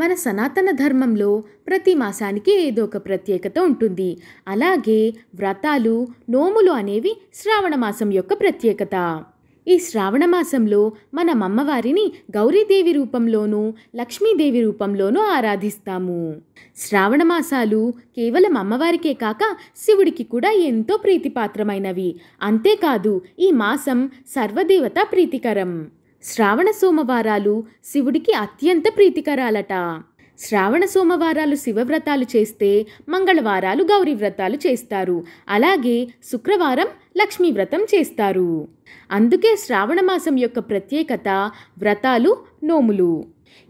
మన సనాతన ధర్మంలో ప్రతి మాసానికి ఏదో ఒక ప్రత్యేకత ఉంటుంది అలాగే వ్రతాలు నోములు అనేవి శ్రావణ మాసం యొక్క ప్రత్యేకత ఈ శ్రావణ మాసంలో మన అమ్మవారిని గౌరీదేవి రూపంలోనూ లక్ష్మీదేవి రూపంలోనూ ఆరాధిస్తాము శ్రావణ మాసాలు కేవలం అమ్మవారికే కాక శివుడికి కూడా ఎంతో ప్రీతిపాత్రమైనవి అంతేకాదు ఈ మాసం సర్వదేవత ప్రీతికరం శ్రావణ సోమవారాలు శివుడికి అత్యంత ప్రీతికరాలట శ్రావణ సోమవారాలు శివవ్రతాలు చేస్తే మంగళవారాలు గౌరీ వ్రతాలు చేస్తారు అలాగే శుక్రవారం లక్ష్మీ వ్రతం చేస్తారు అందుకే శ్రావణ మాసం యొక్క ప్రత్యేకత వ్రతాలు నోములు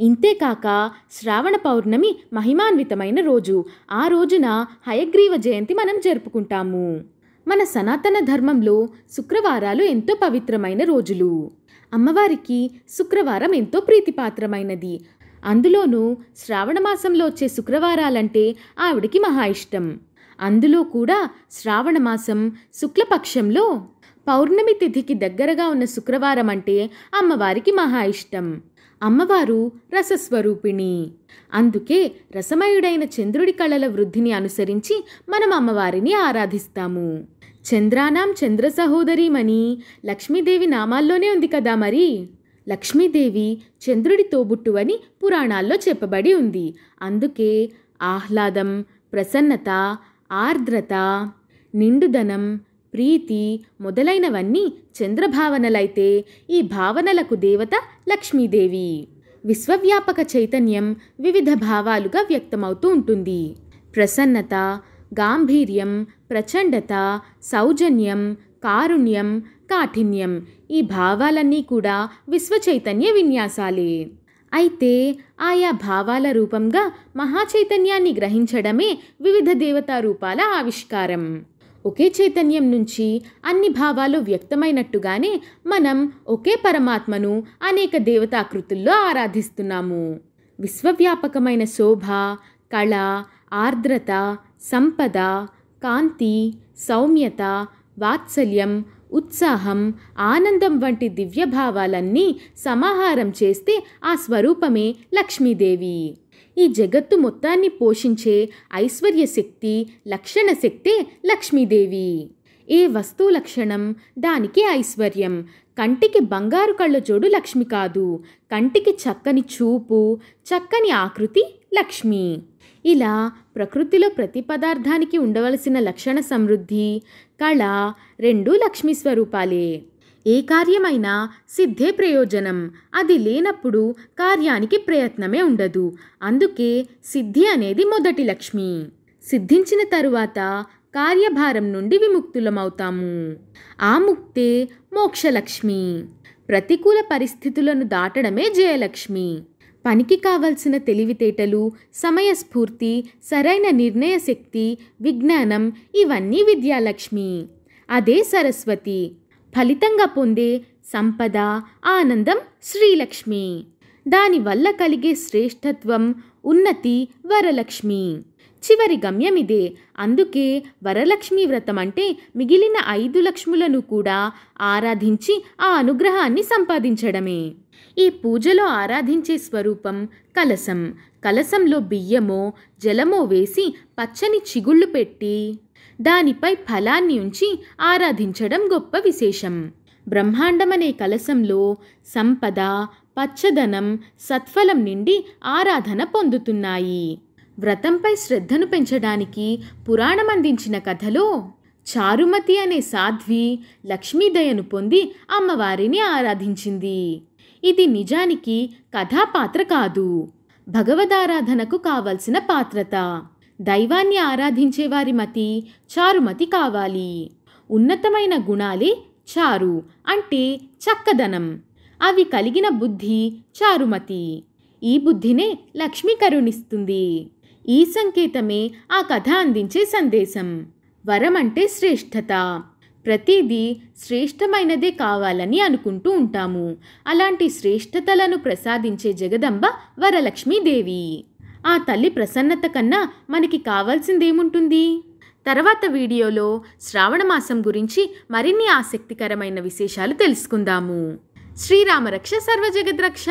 ఇంతేకాక శ్రావణ పౌర్ణమి మహిమాన్వితమైన రోజు ఆ రోజున హయగ్రీవ జయంతి మనం జరుపుకుంటాము మన సనాతన ధర్మంలో శుక్రవారాలు ఎంతో పవిత్రమైన రోజులు అమ్మవారికి శుక్రవారం ఎంతో ప్రీతిపాత్రమైనది అందులోనూ శ్రావణమాసంలో వచ్చే శుక్రవారాలంటే ఆవిడికి మహా ఇష్టం అందులో కూడా శ్రావణమాసం శుక్లపక్షంలో పౌర్ణమి తిథికి దగ్గరగా ఉన్న శుక్రవారం అంటే అమ్మవారికి మహా ఇష్టం అమ్మవారు రసస్వరూపిణి అందుకే రసమయుడైన చంద్రుడి కళల వృద్ధిని అనుసరించి మనం అమ్మవారిని ఆరాధిస్తాము చంద్రానాం చంద్ర సహోదరీమని లక్ష్మీదేవి నామాల్లోనే ఉంది కదా మరి లక్ష్మీదేవి చంద్రుడి తోబుట్టువని పురాణాల్లో చెప్పబడి ఉంది అందుకే ఆహ్లాదం ప్రసన్నత ఆర్ద్రత నిండుదనం ప్రీతి మొదలైనవన్నీ చంద్రభావనలైతే ఈ భావనలకు దేవత లక్ష్మీదేవి విశ్వవ్యాపక చైతన్యం వివిధ భావాలుగా వ్యక్తమవుతూ ఉంటుంది ప్రసన్నత గాంభీర్యం ప్రచండత సౌజన్యం కారుణ్యం కాఠిన్యం ఈ భావాలన్నీ కూడా విశ్వచైతన్య విన్యాసాలే అయితే ఆయా భావాల రూపంగా మహాచైతన్యాన్ని గ్రహించడమే వివిధ దేవతా రూపాల ఆవిష్కారం ఒకే చైతన్యం నుంచి అన్ని భావాలు వ్యక్తమైనట్టుగానే మనం ఒకే పరమాత్మను అనేక దేవతాకృతుల్లో ఆరాధిస్తున్నాము విశ్వవ్యాపకమైన శోభ కళ ఆర్ద్రత సంపద కాంతి సౌమ్యత వాత్సల్యం ఉత్సాహం ఆనందం వంటి దివ్యభావాలన్నీ సమాహారం చేస్తే ఆ స్వరూపమే లక్ష్మీదేవి ఈ జగత్తు మొత్తాన్ని పోషించే ఐశ్వర్య శక్తి లక్షణ శక్తే లక్ష్మీదేవి ఏ వస్తువు లక్షణం దానికి ఐశ్వర్యం కంటికి బంగారు కళ్ళ జోడు లక్ష్మి కాదు కంటికి చక్కని చూపు చక్కని ఆకృతి లక్ష్మి ఇలా ప్రకృతిలో ప్రతి పదార్థానికి ఉండవలసిన లక్షణ సమృద్ధి కళ రెండూ లక్ష్మీ స్వరూపాలే ఏ కార్యమైనా సిద్ధే ప్రయోజనం అది లేనప్పుడు కార్యానికి ప్రయత్నమే ఉండదు అందుకే సిద్ధి అనేది మొదటి లక్ష్మి సిద్ధించిన తరువాత కార్యభారం నుండి విముక్తులమవుతాము ఆ ముక్తే మోక్షలక్ష్మి ప్రతికూల పరిస్థితులను దాటడమే జయలక్ష్మి పనికి కావలసిన తెలివితేటలు సమయస్ఫూర్తి సరైన నిర్ణయ శక్తి విజ్ఞానం ఇవన్నీ విద్యాలక్ష్మి అదే సరస్వతి ఫలితంగా పొందే సంపద ఆనందం శ్రీలక్ష్మి దానివల్ల కలిగే శ్రేష్ఠత్వం ఉన్నతి వరలక్ష్మి చివరి గమ్యమిదే అందుకే వరలక్ష్మి వ్రతం అంటే మిగిలిన ఐదు లక్ష్ములను కూడా ఆరాధించి ఆ అనుగ్రహాన్ని సంపాదించడమే ఈ పూజలో ఆరాధించే స్వరూపం కలసం కలసంలో బియ్యమో జలమో వేసి పచ్చని చిగుళ్ళు పెట్టి దానిపై ఫలాన్ని ఉంచి ఆరాధించడం గొప్ప విశేషం బ్రహ్మాండమనే కలసంలో సంపద పచ్చదనం సత్ఫలం నిండి ఆరాధన పొందుతున్నాయి వ్రతంపై శ్రద్ధను పెంచడానికి పురాణం అందించిన కథలో చారుమతి అనే సాధ్వి లక్ష్మీదయను పొంది అమ్మవారిని ఆరాధించింది ఇది నిజానికి కథాపాత్ర కాదు భగవదారాధనకు కావలసిన పాత్రత దైవాన్ని ఆరాధించే వారి మతి చారుమతి కావాలి ఉన్నతమైన గుణాలే చారు అంటే చక్కదనం అవి కలిగిన బుద్ధి చారుమతి ఈ బుద్ధినే లక్ష్మీ కరుణిస్తుంది ఈ సంకేతమే ఆ కథ అందించే సందేశం వరం అంటే శ్రేష్టత ప్రతిదీ శ్రేష్టమైనదే కావాలని అనుకుంటూ ఉంటాము అలాంటి శ్రేష్టతలను ప్రసాదించే జగదంబ వరలక్ష్మీదేవి ఆ తల్లి ప్రసన్నత కన్నా మనకి కావాల్సిందేముంటుంది తర్వాత వీడియోలో శ్రావణ మాసం గురించి మరిన్ని ఆసక్తికరమైన విశేషాలు తెలుసుకుందాము శ్రీరామరక్ష సర్వజగద్రక్ష